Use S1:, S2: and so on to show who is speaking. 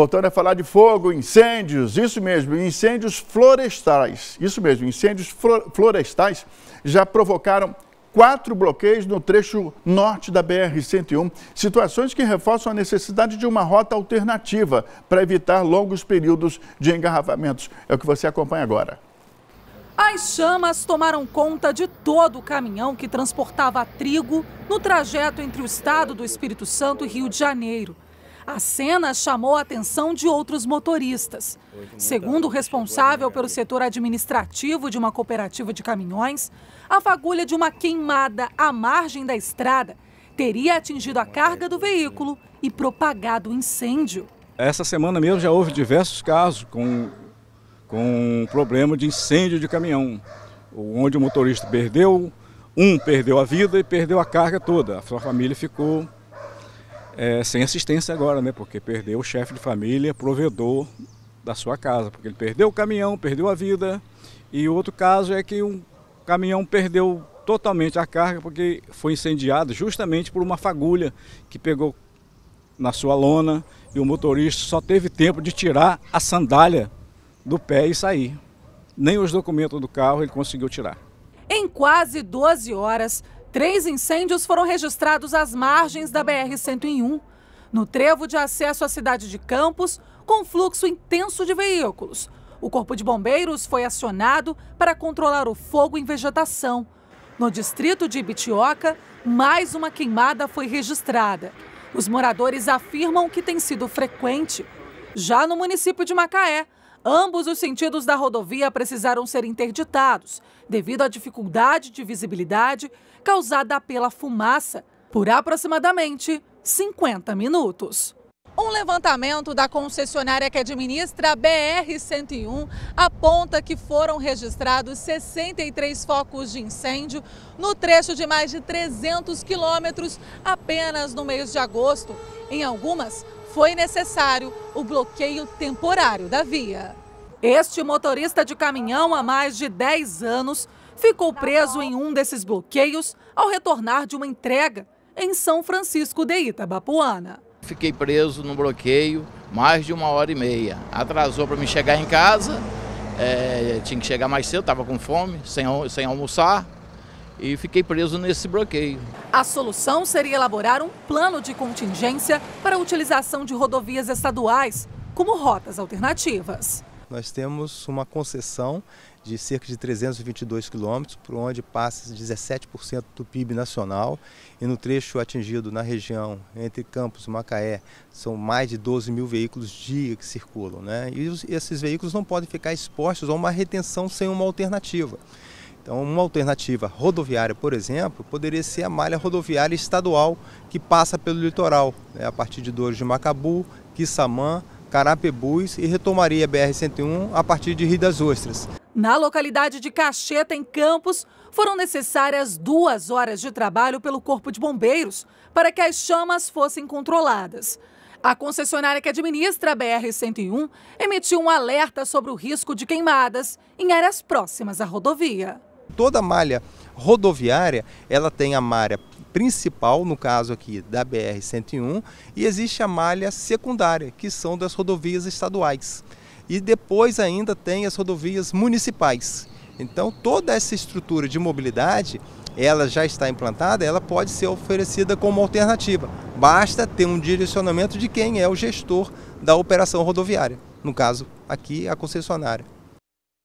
S1: voltando a é falar de fogo, incêndios, isso mesmo, incêndios florestais, isso mesmo, incêndios florestais já provocaram quatro bloqueios no trecho norte da BR-101, situações que reforçam a necessidade de uma rota alternativa para evitar longos períodos de engarrafamentos. É o que você acompanha agora.
S2: As chamas tomaram conta de todo o caminhão que transportava trigo no trajeto entre o estado do Espírito Santo e Rio de Janeiro. A cena chamou a atenção de outros motoristas. Segundo o responsável pelo setor administrativo de uma cooperativa de caminhões, a fagulha de uma queimada à margem da estrada teria atingido a carga do veículo e propagado o incêndio.
S1: Essa semana mesmo já houve diversos casos com, com problema de incêndio de caminhão, onde o motorista perdeu, um perdeu a vida e perdeu a carga toda. A sua família ficou é, sem assistência agora, né? Porque perdeu o chefe de família, provedor da sua casa, porque ele perdeu o caminhão, perdeu a vida. E outro caso é que um caminhão perdeu totalmente a carga porque foi incendiado justamente por uma fagulha que pegou na sua lona e o motorista só teve tempo de tirar a sandália do pé e sair. Nem os documentos do carro ele conseguiu tirar.
S2: Em quase 12 horas, Três incêndios foram registrados às margens da BR-101, no trevo de acesso à cidade de Campos, com fluxo intenso de veículos. O Corpo de Bombeiros foi acionado para controlar o fogo em vegetação. No distrito de Ibitioca, mais uma queimada foi registrada. Os moradores afirmam que tem sido frequente. Já no município de Macaé, Ambos os sentidos da rodovia precisaram ser interditados devido à dificuldade de visibilidade causada pela fumaça por aproximadamente 50 minutos. Um levantamento da concessionária que administra a BR-101 aponta que foram registrados 63 focos de incêndio no trecho de mais de 300 quilômetros apenas no mês de agosto. Em algumas, foi necessário o bloqueio temporário da via. Este motorista de caminhão há mais de 10 anos ficou preso em um desses bloqueios ao retornar de uma entrega em São Francisco de Itabapuana.
S1: Fiquei preso no bloqueio mais de uma hora e meia. Atrasou para me chegar em casa, é, tinha que chegar mais cedo, estava com fome, sem, sem almoçar e fiquei preso nesse bloqueio.
S2: A solução seria elaborar um plano de contingência para a utilização de rodovias estaduais como rotas alternativas.
S3: Nós temos uma concessão de cerca de 322 quilômetros, por onde passa 17% do PIB nacional. E no trecho atingido na região entre Campos e Macaé, são mais de 12 mil veículos dia que circulam. Né? E esses veículos não podem ficar expostos a uma retenção sem uma alternativa. Então, uma alternativa rodoviária, por exemplo, poderia ser a malha rodoviária estadual que passa pelo litoral, né, a partir de Dores de Macabu, Quissamã, Carapebus e retomaria a BR-101 a partir de Rio das Ostras.
S2: Na localidade de Cacheta, em Campos, foram necessárias duas horas de trabalho pelo Corpo de Bombeiros para que as chamas fossem controladas. A concessionária que administra a BR-101 emitiu um alerta sobre o risco de queimadas em áreas próximas à rodovia
S3: toda a malha rodoviária, ela tem a malha principal, no caso aqui da BR-101, e existe a malha secundária, que são das rodovias estaduais. E depois ainda tem as rodovias municipais. Então, toda essa estrutura de mobilidade, ela já está implantada, ela pode ser oferecida como alternativa. Basta ter um direcionamento de quem é o gestor da operação rodoviária, no caso aqui a concessionária.